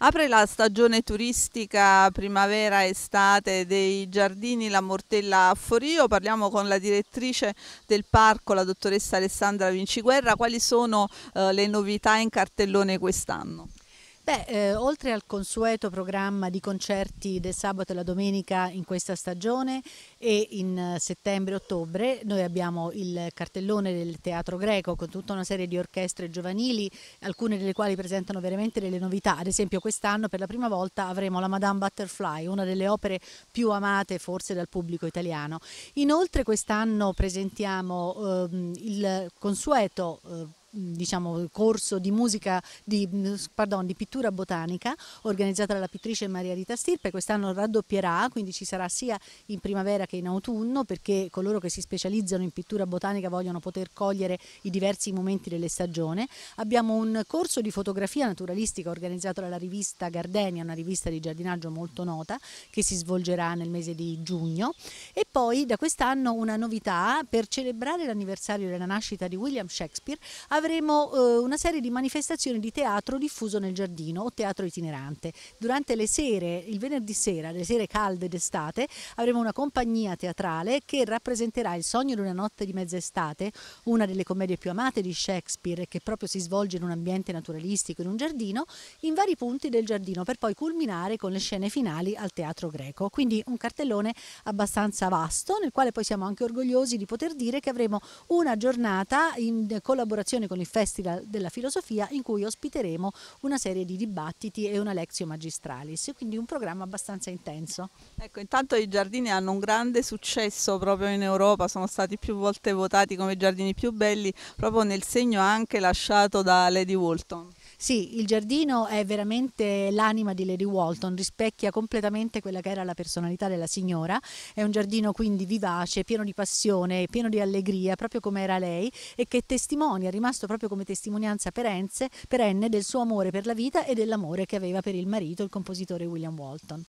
Apre la stagione turistica primavera-estate dei giardini La Mortella a Forio. Parliamo con la direttrice del parco, la dottoressa Alessandra Vinciguerra. Quali sono eh, le novità in cartellone quest'anno? Beh, eh, oltre al consueto programma di concerti del sabato e la domenica in questa stagione e in eh, settembre-ottobre, noi abbiamo il cartellone del Teatro Greco con tutta una serie di orchestre giovanili, alcune delle quali presentano veramente delle novità. Ad esempio quest'anno per la prima volta avremo la Madame Butterfly, una delle opere più amate forse dal pubblico italiano. Inoltre quest'anno presentiamo ehm, il consueto eh, diciamo, corso di musica, di, pardon, di pittura botanica organizzata dalla pittrice Maria Rita Stirpe, quest'anno raddoppierà, quindi ci sarà sia in primavera che in autunno perché coloro che si specializzano in pittura botanica vogliono poter cogliere i diversi momenti delle stagioni. Abbiamo un corso di fotografia naturalistica organizzato dalla rivista Gardenia, una rivista di giardinaggio molto nota che si svolgerà nel mese di giugno e poi da quest'anno una novità per celebrare l'anniversario della nascita di William Shakespeare avremo eh, una serie di manifestazioni di teatro diffuso nel giardino o teatro itinerante. Durante le sere, il venerdì sera, le sere calde d'estate, avremo una compagnia teatrale che rappresenterà Il sogno di una notte di mezz'estate, una delle commedie più amate di Shakespeare che proprio si svolge in un ambiente naturalistico, in un giardino, in vari punti del giardino per poi culminare con le scene finali al teatro greco. Quindi un cartellone abbastanza vasto nel quale poi siamo anche orgogliosi di poter dire che avremo una giornata in collaborazione con il Festival della Filosofia in cui ospiteremo una serie di dibattiti e una lezio magistralis, quindi un programma abbastanza intenso. Ecco, intanto i giardini hanno un grande successo proprio in Europa, sono stati più volte votati come i giardini più belli, proprio nel segno anche lasciato da Lady Walton. Sì, il giardino è veramente l'anima di Lady Walton, rispecchia completamente quella che era la personalità della signora, è un giardino quindi vivace, pieno di passione, pieno di allegria, proprio come era lei e che testimonia, è rimasto proprio come testimonianza perenne del suo amore per la vita e dell'amore che aveva per il marito, il compositore William Walton.